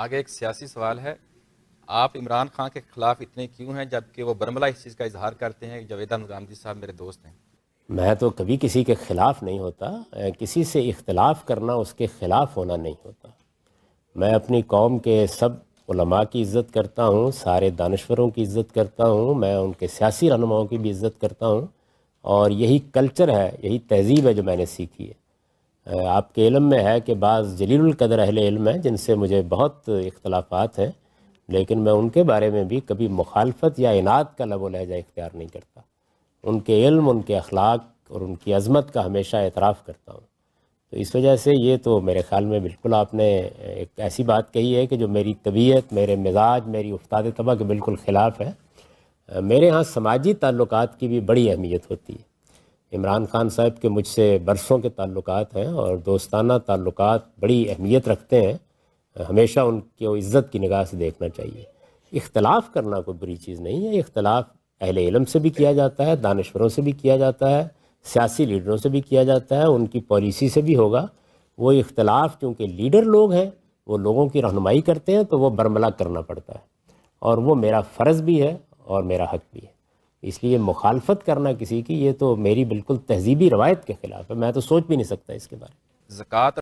आगे एक सियासी सवाल है आप इमरान खान के खिलाफ इतने क्यों हैं जबकि वो बरमला इस चीज़ का इजहार करते हैं कि जवेदा साहब मेरे दोस्त हैं मैं तो कभी किसी के ख़िलाफ़ नहीं होता किसी से इख्तलाफ करना उसके ख़िलाफ़ होना नहीं होता मैं अपनी कौम के सब उलमा की इज़्ज़त करता हूँ सारे दानश्वरों की इज़्ज़त करता हूँ मैं उनके सियासी रहनुमाओं की भी इज़्ज़त करता हूँ और यही कल्चर है यही तहजीब है जो मैंने सीखी है आपके इलम में है कि बाज़ जलीलकदर अहल इल्म हैं जिनसे मुझे बहुत इख्तलाफात हैं लेकिन मैं उनके बारे में भी कभी मुखालफत या इनाद का लबो लहजा इख्तियार नहीं करता उनके इल्म उनके अखलाक और उनकी अज़मत का हमेशा एतराफ़ करता हूँ तो इस वजह से ये तो मेरे ख़्याल में बिल्कुल आपने एक ऐसी बात कही है कि जो मेरी तबीयत मेरे मिजाज मेरी उस्ताद तबा के बिल्कुल ख़िलाफ़ है मेरे यहाँ समाजी ताल्लुक की भी बड़ी अहमियत होती है इमरान खान साहब के मुझसे बरसों के ताल्लुक हैं और दोस्ताना ताल्लुक बड़ी अहमियत रखते हैं हमेशा उनके इज़्ज़त की निगाह से देखना चाहिए इख्तलाफ करना कोई बुरी चीज़ नहीं है इख्तलाफ अहल इलम से भी किया जाता है दानश्वरों से भी किया जाता है सियासी लीडरों से भी किया जाता है उनकी पॉलिसी से भी होगा वो इख्तलाफ क्योंकि लीडर लोग हैं वो लोगों की रहनमाई करते हैं तो वो बरमला करना पड़ता है और वो मेरा फ़र्ज़ भी है और मेरा हक भी है इसलिए मुखालफत करना किसी की ये तो मेरी बिल्कुल तहजीबी रवायत के ख़िलाफ़ है मैं तो सोच भी नहीं सकता इसके बारे में